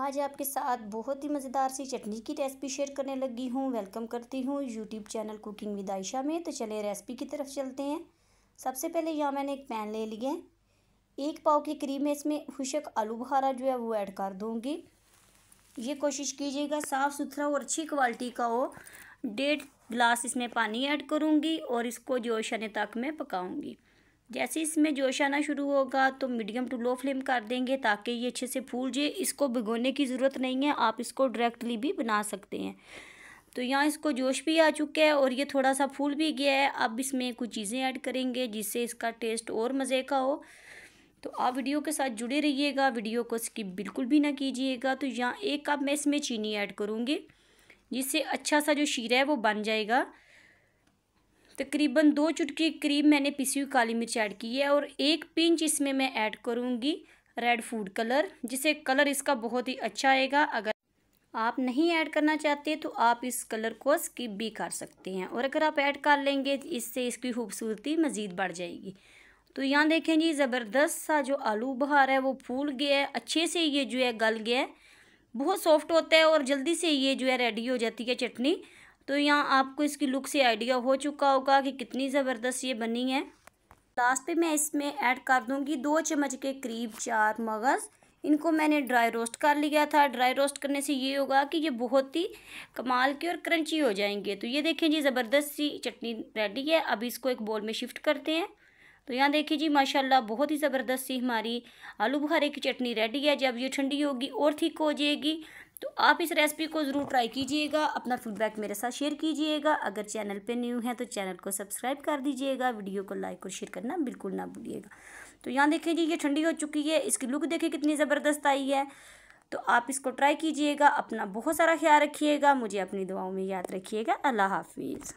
आज आपके साथ बहुत ही मज़ेदार सी चटनी की रेसिपी शेयर करने लगी हूँ वेलकम करती हूँ YouTube channel cooking with Ayesha में तो चले रेसिपी की तरफ चलते हैं सबसे पहले यहाँ मैंने एक पैन ले लिया है एक पाव के करीब में इसमें खुशक आलू बुखारा जो है वो ऐड कर दूँगी ये कोशिश कीजिएगा साफ़ सुथरा और अच्छी क्वालिटी का हो डेढ़ गिलास इसमें पानी ऐड करूँगी और इसको जोशने तक मैं पकाऊँगी जैसे इसमें जोश आना शुरू होगा तो मीडियम टू लो फ्लेम कर देंगे ताकि ये अच्छे से फूल जाए इसको भिगोने की ज़रूरत नहीं है आप इसको डायरेक्टली भी बना सकते हैं तो यहाँ इसको जोश भी आ चुका है और ये थोड़ा सा फूल भी गया है अब इसमें कुछ चीज़ें ऐड करेंगे जिससे इसका टेस्ट और मज़े का हो तो आप वीडियो के साथ जुड़े रहिएगा वीडियो को स्किप बिल्कुल भी ना कीजिएगा तो यहाँ एक कप मैं इसमें चीनी ऐड करूँगी जिससे अच्छा सा जो शीरा है वो बन जाएगा तकरीबन दो चुटकी करीब मैंने पिसी हुई काली मिर्च ऐड की है और एक पिंच इसमें मैं ऐड करूँगी रेड फूड कलर जिससे कलर इसका बहुत ही अच्छा आएगा अगर आप नहीं ऐड करना चाहते तो आप इस कलर को स्किप भी कर सकते हैं और अगर आप ऐड कर लेंगे इससे इसकी खूबसूरती मज़ीद बढ़ जाएगी तो यहाँ देखें जी ज़बरदस्त सा जो आलू बहार है वो फूल गया है अच्छे से ये जो है गल गया है बहुत सॉफ्ट होता है और जल्दी से ये जो है रेडी हो जाती है चटनी तो यहाँ आपको इसकी लुक से आइडिया हो चुका होगा कि कितनी ज़बरदस्त ये बनी है लास्ट पे मैं इसमें ऐड कर दूँगी दो चम्मच के करीब चार मगज़ इनको मैंने ड्राई रोस्ट कर लिया था ड्राई रोस्ट करने से ये होगा कि ये बहुत ही कमाल के और क्रंची हो जाएंगे तो ये देखें जी ज़बरदस्त सी चटनी रेडी है अब इसको एक बोल में शिफ्ट करते हैं तो यहाँ देखिए जी माशाल्लाह बहुत ही ज़बरदस्त सी हमारी आलू बुखारे की चटनी रेडी है जब ये ठंडी होगी और ठीक हो जाएगी तो आप इस रेसिपी को ज़रूर ट्राई कीजिएगा अपना फीडबैक मेरे साथ शेयर कीजिएगा अगर चैनल पे न्यू है तो चैनल को सब्सक्राइब कर दीजिएगा वीडियो को लाइक और शेयर करना बिल्कुल ना भूलिएगा तो यहाँ देखें जी ये ठंडी हो चुकी है इसकी लुक देखें कितनी ज़बरदस्त आई है तो आप इसको ट्राई कीजिएगा अपना बहुत सारा ख्याल रखिएगा मुझे अपनी दुआओं में याद रखिएगा अल्लाह हाफिज़